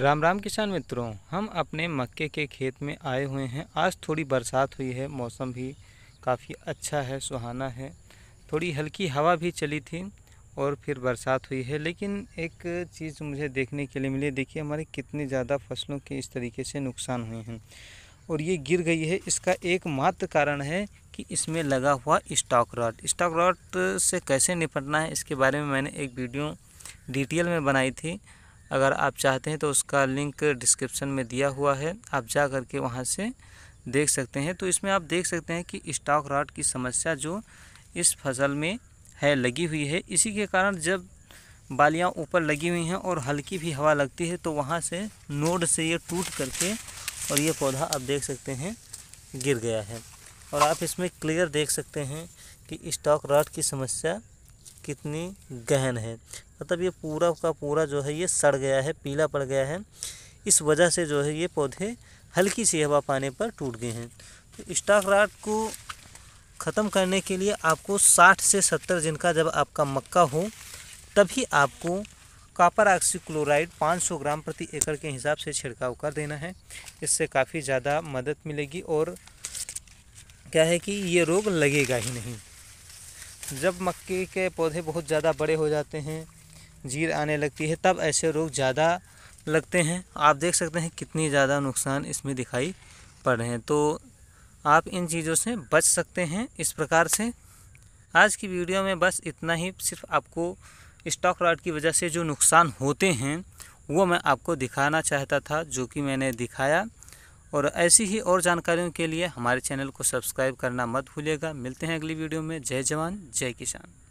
राम राम किसान मित्रों हम अपने मक्के के खेत में आए हुए हैं आज थोड़ी बरसात हुई है मौसम भी काफ़ी अच्छा है सुहाना है थोड़ी हल्की हवा भी चली थी और फिर बरसात हुई है लेकिन एक चीज़ मुझे देखने के लिए मिली देखिए हमारे कितने ज़्यादा फसलों के इस तरीके से नुकसान हुए हैं और ये गिर गई है इसका एकमात्र कारण है कि इसमें लगा हुआ स्टॉक रॉट स्टॉक रॉट से कैसे निपटना है इसके बारे में मैंने एक वीडियो डिटेल में बनाई थी अगर आप चाहते हैं तो उसका लिंक डिस्क्रिप्शन में दिया हुआ है आप जा कर के वहाँ से देख सकते हैं तो इसमें आप देख सकते हैं कि स्टॉक राट की समस्या जो इस फसल में है लगी हुई है इसी के कारण जब बालियाँ ऊपर लगी हुई हैं और हल्की भी हवा लगती है तो वहाँ से नोड से ये टूट करके और ये पौधा आप देख सकते हैं गिर गया है और आप इसमें क्लियर देख सकते हैं कि स्टॉक राट की समस्या कितनी गहन है मतलब ये पूरा का पूरा जो है ये सड़ गया है पीला पड़ गया है इस वजह से जो है ये पौधे हल्की सी हवा पाने पर टूट गए हैं तो स्टाक राट को ख़त्म करने के लिए आपको 60 से 70 का जब आपका मक्का हो तभी आपको कापर ऑक्सीक्लोराइड 500 ग्राम प्रति एकड़ के हिसाब से छिड़काव कर देना है इससे काफ़ी ज़्यादा मदद मिलेगी और क्या है कि ये रोग लगेगा ही नहीं जब मक्के के पौधे बहुत ज़्यादा बड़े हो जाते हैं जीर आने लगती है तब ऐसे रोग ज़्यादा लगते हैं आप देख सकते हैं कितनी ज़्यादा नुकसान इसमें दिखाई पड़ रहे हैं तो आप इन चीज़ों से बच सकते हैं इस प्रकार से आज की वीडियो में बस इतना ही सिर्फ आपको स्टॉक रॉड की वजह से जो नुकसान होते हैं वो मैं आपको दिखाना चाहता था जो कि मैंने दिखाया और ऐसी ही और जानकारियों के लिए हमारे चैनल को सब्सक्राइब करना मत भूलिएगा मिलते हैं अगली वीडियो में जय जवान जय किसान